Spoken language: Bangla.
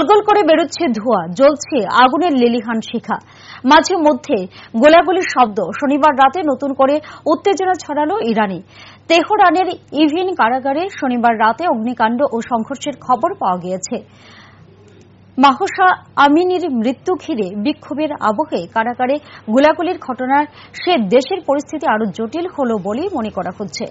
গলগল করে বেরোচ্ছে ধোঁয়া জ্বলছে আগুনের লিলিহান শিখা মাঝে মধ্যে গোলাগুলির শব্দ শনিবার রাতে নতুন করে উত্তেজনা ছড়াল ইরানি তেহরানের ইভিন কারাগারে শনিবার রাতে অগ্নিকাণ্ড ও সংঘর্ষের খবর পাওয়া গিয়েছে মাহসা আমিনির মৃত্যু ঘিরে বিক্ষোভের আবহে কারাগারে গোলাগুলির ঘটনার সে দেশের পরিস্থিতি আরও জটিল হল বলেই মনে করা হচ্ছে